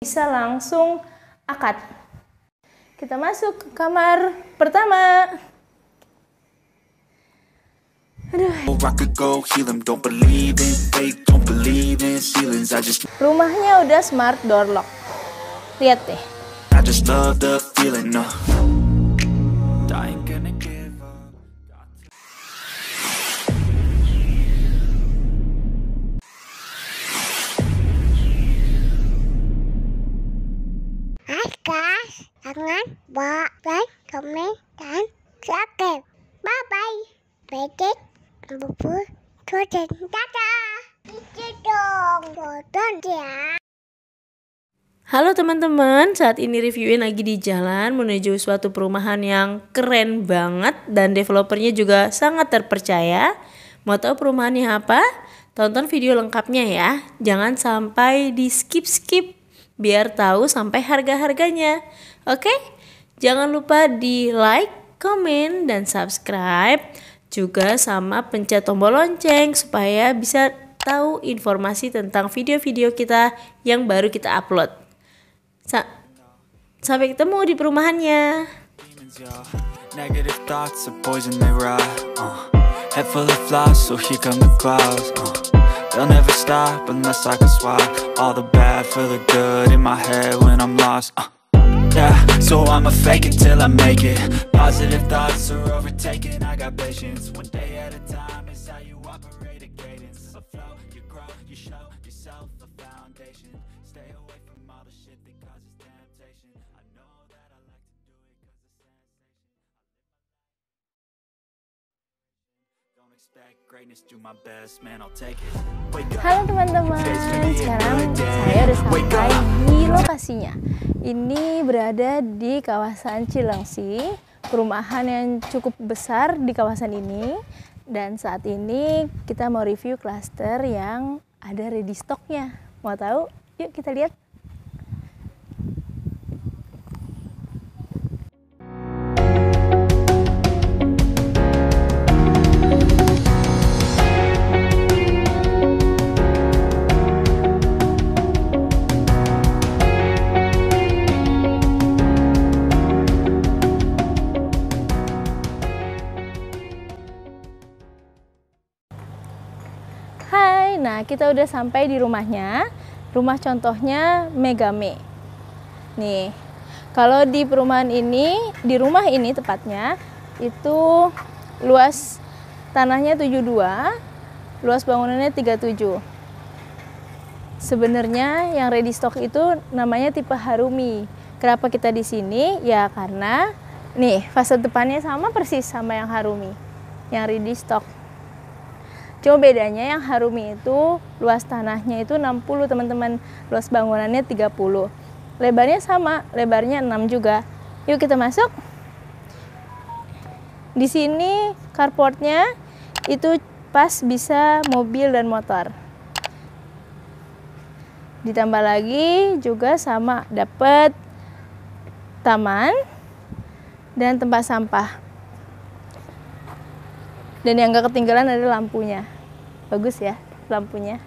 bisa langsung akad. Kita masuk ke kamar pertama. Oh, Rumahnya udah smart door lock. Lihat deh. Uh. like, dan subscribe. Bye bye. dong. ya. Halo teman-teman, saat ini reviewin lagi di jalan menuju suatu perumahan yang keren banget dan developernya juga sangat terpercaya. Mau tahu perumahannya apa? Tonton video lengkapnya ya, jangan sampai di skip-skip biar tahu sampai harga-harganya. Oke? Okay? Jangan lupa di like, komen, dan subscribe. Juga sama pencet tombol lonceng supaya bisa tahu informasi tentang video-video kita yang baru kita upload. Sa sampai ketemu di perumahannya. Negative thoughts are poison they rot uh. Head full of flaws, so here come the clouds uh. They'll never stop unless I can swap All the bad for the good in my head when I'm lost uh. So I'ma fake it till I make it Positive thoughts are overtaken I got patience, one day at a time Halo teman-teman, sekarang saya udah sampai di lokasinya. Ini berada di kawasan Cilengsi, perumahan yang cukup besar di kawasan ini. Dan saat ini kita mau review cluster yang ada ready stocknya. Mau tahu? Yuk kita lihat. kita udah sampai di rumahnya. Rumah contohnya Megame. Nih, kalau di perumahan ini, di rumah ini tepatnya, itu luas tanahnya 72, luas bangunannya 37. Sebenarnya yang ready stock itu namanya tipe Harumi. Kenapa kita di sini? Ya karena nih fase depannya sama persis sama yang Harumi, yang ready stock. Cuma bedanya yang Harumi itu luas tanahnya itu 60 teman-teman, luas bangunannya 30. Lebarnya sama, lebarnya 6 juga. Yuk kita masuk. Di sini carportnya itu pas bisa mobil dan motor. Ditambah lagi juga sama dapat taman dan tempat sampah dan yang gak ketinggalan ada lampunya bagus ya lampunya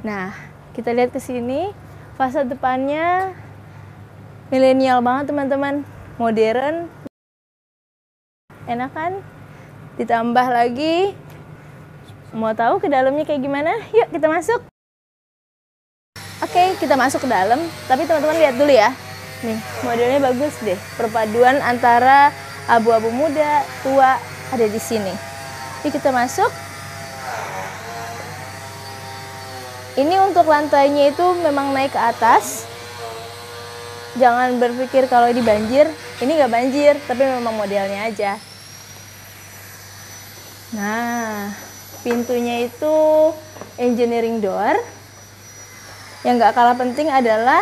nah kita lihat ke sini fase depannya milenial banget teman-teman modern enak kan ditambah lagi mau tahu ke dalamnya kayak gimana yuk kita masuk oke kita masuk ke dalam tapi teman-teman lihat dulu ya nih modelnya bagus deh perpaduan antara abu-abu muda tua ada di sini Yuk kita masuk. Ini untuk lantainya itu memang naik ke atas. Jangan berpikir kalau ini banjir. Ini nggak banjir, tapi memang modelnya aja. Nah, pintunya itu engineering door. Yang nggak kalah penting adalah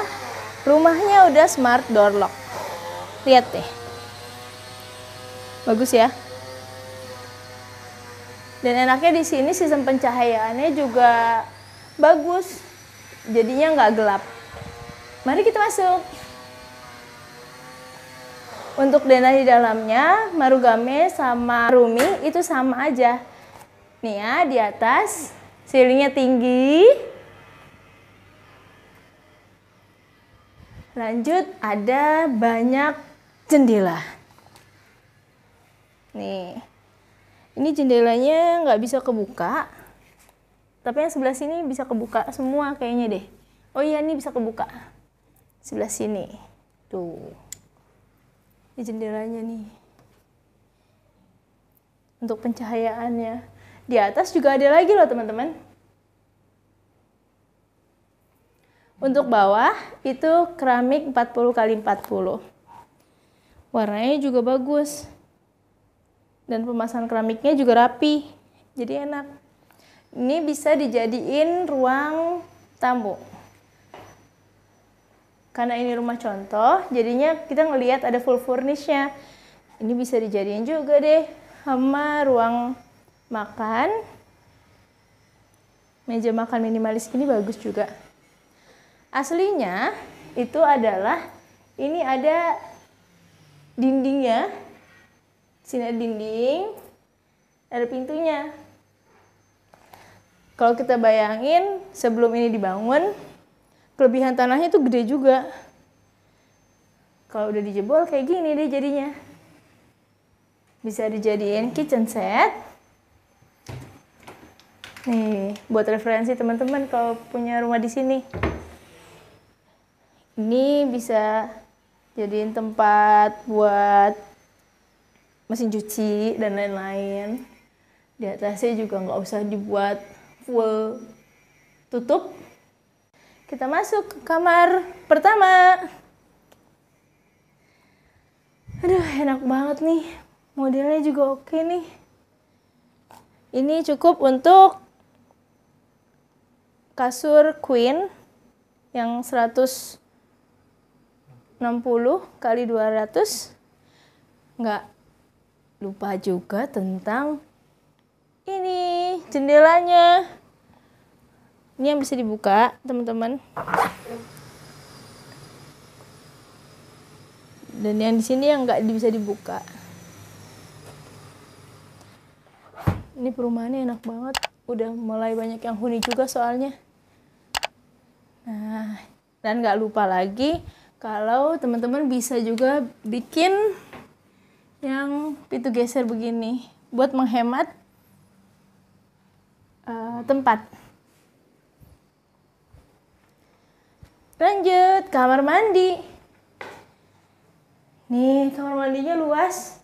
rumahnya udah smart door lock. Lihat deh. Bagus ya dan enaknya di sini sistem pencahayaannya juga bagus jadinya nggak gelap mari kita masuk untuk denah di dalamnya marugame sama rumi itu sama aja nih ya di atas ceilingnya tinggi lanjut ada banyak jendela nih ini jendelanya nggak bisa kebuka tapi yang sebelah sini bisa kebuka semua kayaknya deh oh iya ini bisa kebuka sebelah sini tuh ini jendelanya nih untuk pencahayaannya di atas juga ada lagi loh teman-teman untuk bawah itu keramik 40 x 40 warnanya juga bagus dan pemasangan keramiknya juga rapi jadi enak ini bisa dijadiin ruang tamu karena ini rumah contoh jadinya kita ngelihat ada full furnishnya ini bisa dijadiin juga deh sama ruang makan meja makan minimalis ini bagus juga aslinya itu adalah ini ada dindingnya sini ada dinding, ada pintunya. Kalau kita bayangin sebelum ini dibangun, kelebihan tanahnya itu gede juga. Kalau udah dijebol kayak gini deh jadinya. Bisa dijadiin kitchen set. Nih, buat referensi teman-teman kalau punya rumah di sini. Ini bisa jadiin tempat buat mesin cuci dan lain-lain di atasnya juga nggak usah dibuat full tutup kita masuk ke kamar pertama aduh enak banget nih modelnya juga oke nih ini cukup untuk kasur queen yang 160 kali 200 nggak lupa juga tentang ini jendelanya. Ini yang bisa dibuka, teman-teman. Dan yang di sini yang nggak bisa dibuka. Ini perumahannya enak banget. Udah mulai banyak yang huni juga soalnya. Nah, dan nggak lupa lagi kalau teman-teman bisa juga bikin yang pintu geser begini buat menghemat uh, tempat. Lanjut, kamar mandi. Nih, kamar mandinya luas.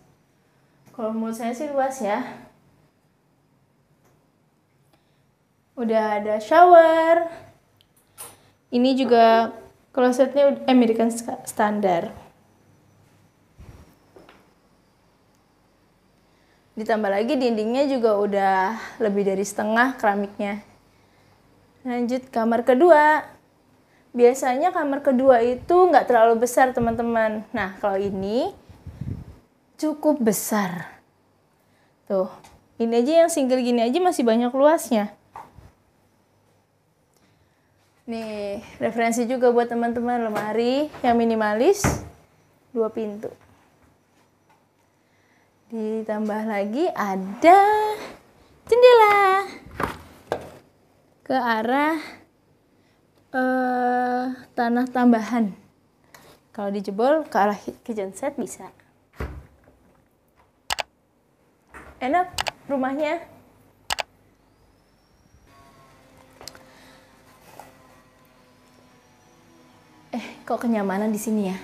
Kalau menurut saya sih luas ya. Udah ada shower. Ini juga klosetnya American eh, standar. ditambah lagi dindingnya juga udah lebih dari setengah keramiknya lanjut kamar kedua biasanya kamar kedua itu nggak terlalu besar teman-teman nah kalau ini cukup besar tuh ini aja yang single gini aja masih banyak luasnya nih referensi juga buat teman-teman lemari yang minimalis dua pintu ditambah lagi ada jendela ke arah uh, tanah tambahan kalau dijebol ke arah kitchen set bisa enak rumahnya eh kok kenyamanan di sini ya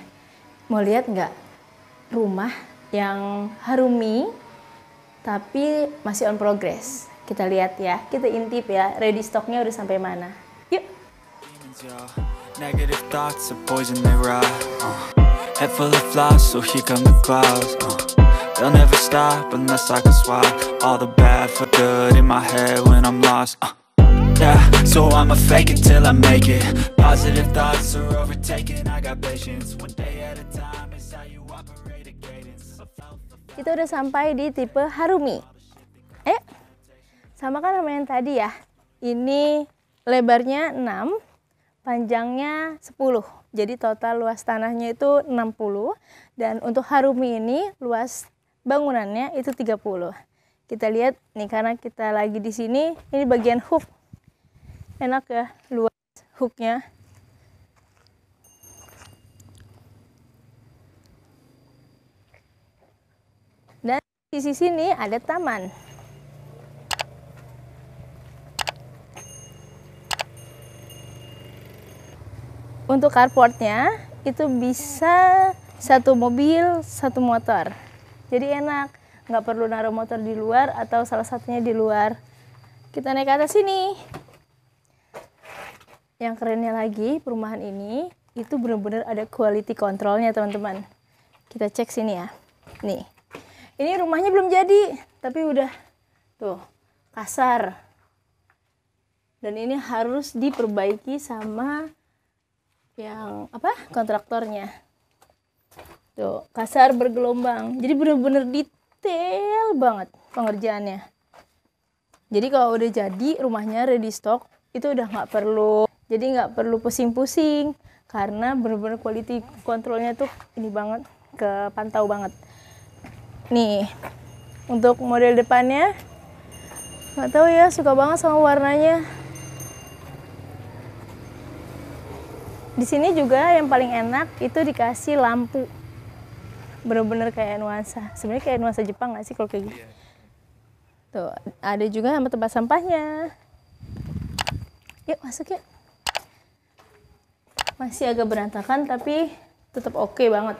mau lihat nggak rumah yang Harumi tapi masih on progress. Kita lihat ya, kita intip ya, ready stocknya udah sampai mana. Yuk. Kita udah sampai di tipe Harumi. Eh, sama kan sama yang tadi ya. Ini lebarnya 6, panjangnya 10. Jadi total luas tanahnya itu 60 dan untuk Harumi ini luas bangunannya itu 30. Kita lihat nih karena kita lagi di sini, ini bagian hook. Enak ya luas hooknya Sisi sini ada taman. Untuk carportnya itu bisa satu mobil, satu motor. Jadi enak, nggak perlu naruh motor di luar atau salah satunya di luar. Kita naik ke atas sini. Yang kerennya lagi perumahan ini itu benar-benar ada quality controlnya teman-teman. Kita cek sini ya. Nih, ini rumahnya belum jadi tapi udah tuh kasar dan ini harus diperbaiki sama yang apa kontraktornya tuh kasar bergelombang jadi bener-bener detail banget pengerjaannya jadi kalau udah jadi rumahnya ready stock itu udah nggak perlu jadi nggak perlu pusing-pusing karena bener-bener quality kontrolnya tuh ini banget kepantau banget nih untuk model depannya nggak tahu ya suka banget sama warnanya di sini juga yang paling enak itu dikasih lampu bener-bener kayak nuansa sebenarnya kayak nuansa Jepang nggak sih kalau kayak gitu? Iya, iya. tuh ada juga sama tempat sampahnya yuk masuk yuk masih agak berantakan tapi tetap oke okay banget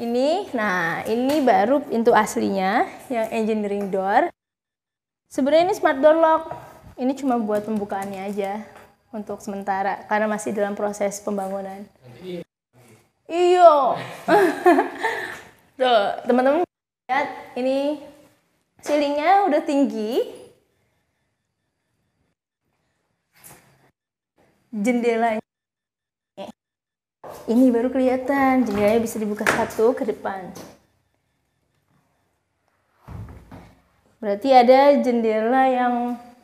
ini, nah ini baru pintu aslinya yang engineering door. Sebenarnya ini smart door lock. Ini cuma buat pembukaannya aja untuk sementara karena masih dalam proses pembangunan. Iyo. Tuh, teman-teman lihat ini ceilingnya udah tinggi. Jendelanya ini baru kelihatan, jendelanya bisa dibuka satu ke depan. Berarti ada jendela yang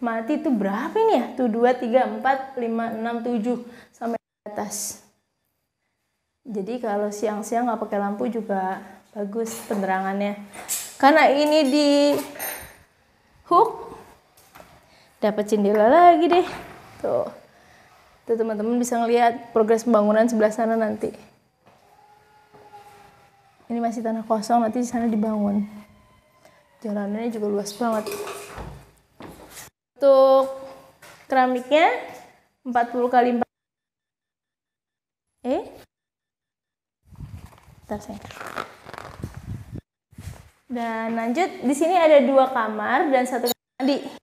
mati itu berapa ini ya? Tuh 2, 3, 4, 5, 6, 7 sampai atas. Jadi kalau siang-siang nggak pakai lampu juga bagus penerangannya. Karena ini di hook, dapat jendela lagi deh. Tuh. Itu teman-teman bisa ngelihat progres pembangunan sebelah sana nanti. Ini masih tanah kosong, nanti di sana dibangun. Jalanannya juga luas banget. Untuk keramiknya 40 kali 4 eh Bentar saya. Dan lanjut di sini ada dua kamar dan satu kamar mandi.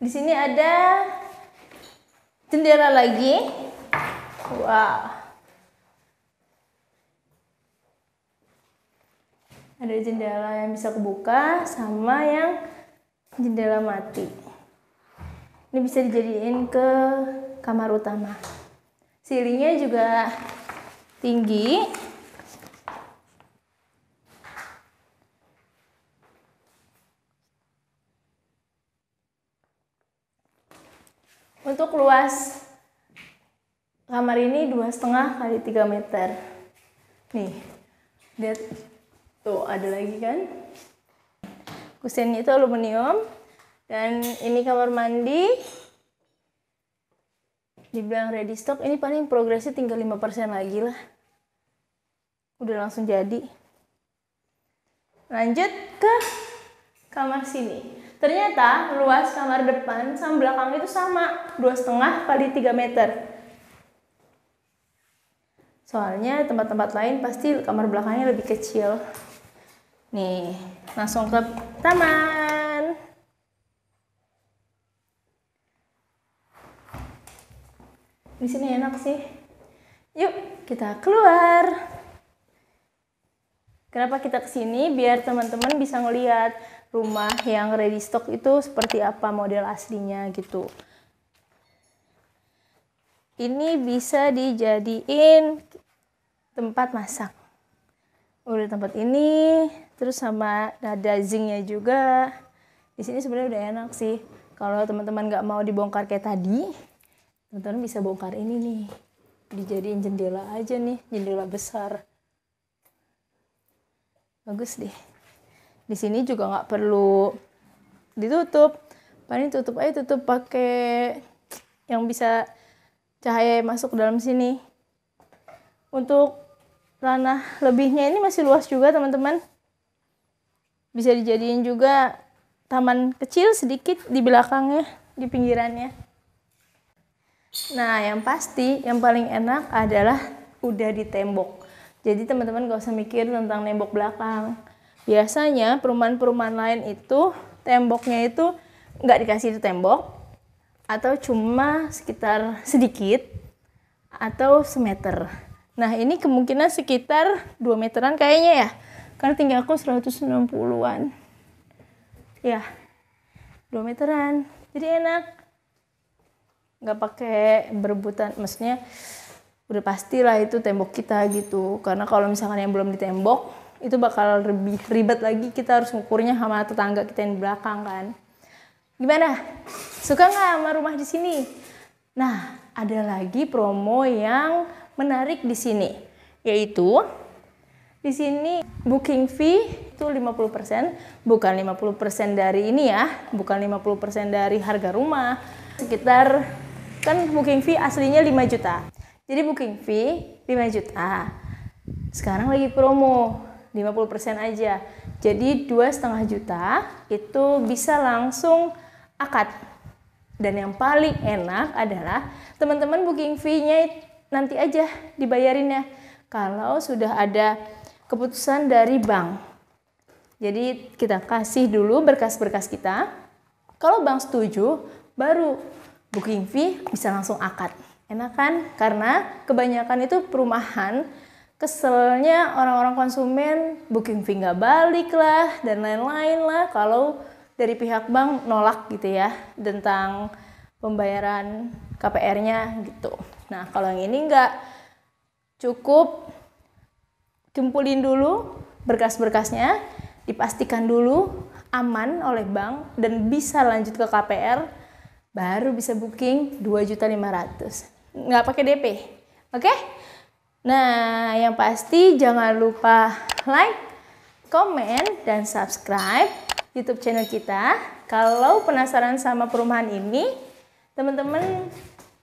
Di sini ada jendela lagi. Wow. Ada jendela yang bisa kebuka sama yang jendela mati. Ini bisa dijadiin ke kamar utama. Silingnya juga tinggi. untuk luas kamar ini dua setengah kali tiga meter nih lihat tuh ada lagi kan Kusen itu aluminium dan ini kamar mandi dibilang ready stock ini paling progresnya tinggal 5% lagi lah udah langsung jadi lanjut ke kamar sini Ternyata luas kamar depan sama belakang itu sama, dua setengah kali 3 meter. Soalnya tempat-tempat lain pasti kamar belakangnya lebih kecil. Nih, langsung ke taman. Di sini enak sih. Yuk, kita keluar. Kenapa kita kesini? Biar teman-teman bisa ngeliat rumah yang ready stock itu seperti apa model aslinya gitu ini bisa dijadiin tempat masak udah tempat ini terus sama ada zingnya juga di sini sebenarnya udah enak sih kalau teman-teman nggak mau dibongkar kayak tadi teman-teman bisa bongkar ini nih dijadiin jendela aja nih jendela besar bagus deh di sini juga nggak perlu ditutup paling tutup aja tutup pakai yang bisa cahaya masuk dalam sini untuk ranah lebihnya ini masih luas juga teman-teman bisa dijadiin juga taman kecil sedikit di belakangnya di pinggirannya nah yang pasti yang paling enak adalah udah di tembok jadi teman-teman gak usah mikir tentang tembok belakang Biasanya perumahan-perumahan lain itu temboknya itu nggak dikasih itu tembok atau cuma sekitar sedikit atau semeter. Nah ini kemungkinan sekitar 2 meteran kayaknya ya. Karena tinggi aku 160 an Ya, 2 meteran. Jadi enak. Nggak pakai berebutan. Maksudnya udah pastilah itu tembok kita gitu. Karena kalau misalkan yang belum ditembok, itu bakal lebih ribet lagi kita harus ngukurnya sama tetangga kita yang di belakang kan gimana suka nggak sama rumah di sini nah ada lagi promo yang menarik di sini yaitu di sini booking fee itu 50%, bukan 50% dari ini ya, bukan 50% dari harga rumah. Sekitar kan booking fee aslinya 5 juta. Jadi booking fee 5 juta. Sekarang lagi promo 50% aja. Jadi dua juta itu bisa langsung akad. Dan yang paling enak adalah teman-teman booking fee-nya nanti aja dibayarin ya. kalau sudah ada keputusan dari bank. Jadi kita kasih dulu berkas-berkas kita. Kalau bank setuju, baru booking fee bisa langsung akad. Enak kan? Karena kebanyakan itu perumahan keselnya orang-orang konsumen booking fee nggak balik lah dan lain-lain lah kalau dari pihak bank nolak gitu ya tentang pembayaran KPR-nya gitu. Nah kalau yang ini nggak cukup kumpulin dulu berkas-berkasnya, dipastikan dulu aman oleh bank dan bisa lanjut ke KPR baru bisa booking 2.500. Nggak pakai DP. Oke? Okay? Nah, yang pasti jangan lupa like, komen, dan subscribe YouTube channel kita. Kalau penasaran sama perumahan ini, teman-teman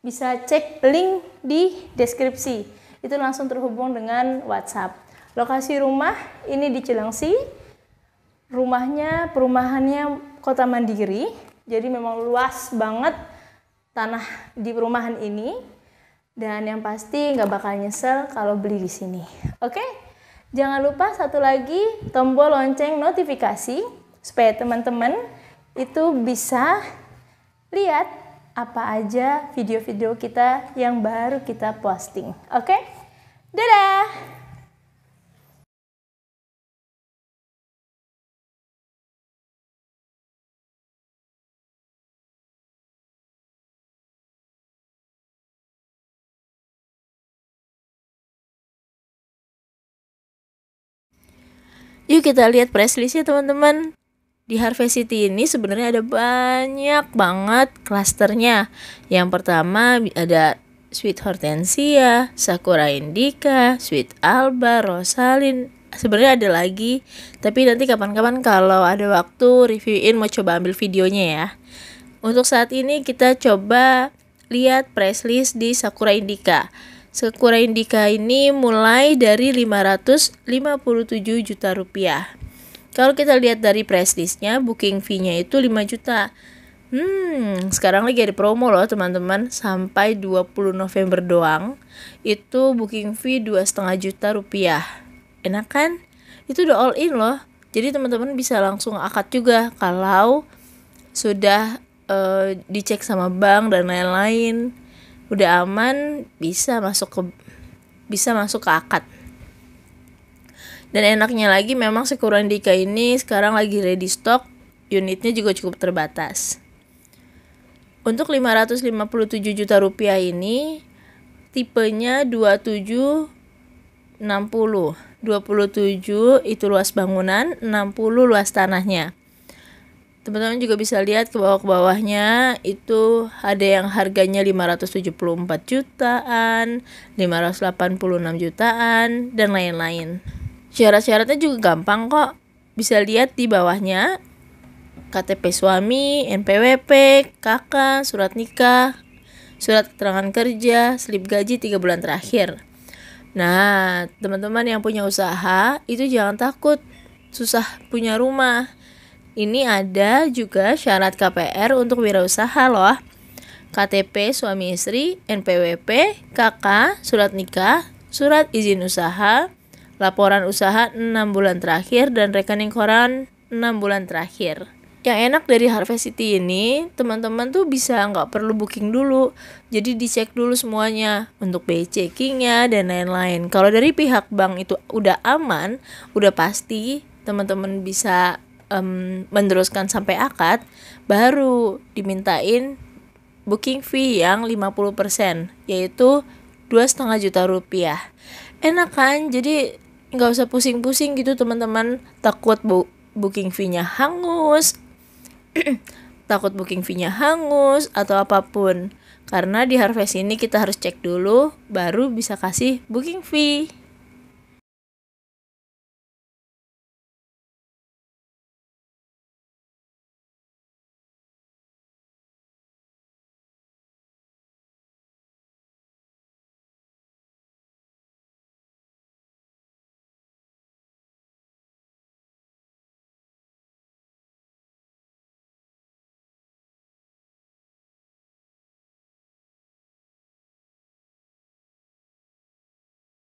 bisa cek link di deskripsi. Itu langsung terhubung dengan WhatsApp. Lokasi rumah ini di Cilengsi. Rumahnya, perumahannya Kota Mandiri. Jadi memang luas banget tanah di perumahan ini. Dan yang pasti nggak bakal nyesel kalau beli di sini. Oke? Jangan lupa satu lagi tombol lonceng notifikasi supaya teman-teman itu bisa lihat apa aja video-video kita yang baru kita posting. Oke? Dadah! Yuk kita lihat press ya teman-teman. Di Harvest City ini sebenarnya ada banyak banget klasternya. Yang pertama ada Sweet Hortensia, Sakura Indica, Sweet Alba, Rosalind. Sebenarnya ada lagi, tapi nanti kapan-kapan kalau ada waktu reviewin mau coba ambil videonya ya. Untuk saat ini kita coba lihat price list di Sakura Indica. Sekura Indika ini mulai dari 557 juta rupiah. Kalau kita lihat dari prestisnya, listnya, booking fee-nya itu 5 juta. Hmm, sekarang lagi ada promo loh teman-teman Sampai 20 November doang Itu booking fee dua setengah juta rupiah Enak kan? Itu udah all in loh Jadi teman-teman bisa langsung akad juga Kalau sudah uh, dicek sama bank dan lain-lain udah aman bisa masuk ke bisa masuk ke akad dan enaknya lagi memang sekuran Dika ini sekarang lagi ready stock unitnya juga cukup terbatas untuk 557 juta rupiah ini tipenya 2760 27 itu luas bangunan 60 luas tanahnya Teman-teman juga bisa lihat ke bawah ke bawahnya itu ada yang harganya 574 jutaan, 586 jutaan dan lain-lain. Syarat-syaratnya juga gampang kok. Bisa lihat di bawahnya KTP suami, NPWP, KK, surat nikah, surat keterangan kerja, slip gaji tiga bulan terakhir. Nah, teman-teman yang punya usaha itu jangan takut susah punya rumah ini ada juga syarat KPR untuk wirausaha loh. KTP suami istri, NPWP, KK, surat nikah, surat izin usaha, laporan usaha 6 bulan terakhir dan rekening koran 6 bulan terakhir. Yang enak dari Harvest City ini, teman-teman tuh bisa nggak perlu booking dulu. Jadi dicek dulu semuanya untuk BI checkingnya dan lain-lain. Kalau dari pihak bank itu udah aman, udah pasti teman-teman bisa um, meneruskan sampai akad baru dimintain booking fee yang 50% yaitu dua setengah juta rupiah enak kan jadi nggak usah pusing-pusing gitu teman-teman takut bu booking fee-nya hangus takut booking fee-nya hangus atau apapun karena di harvest ini kita harus cek dulu baru bisa kasih booking fee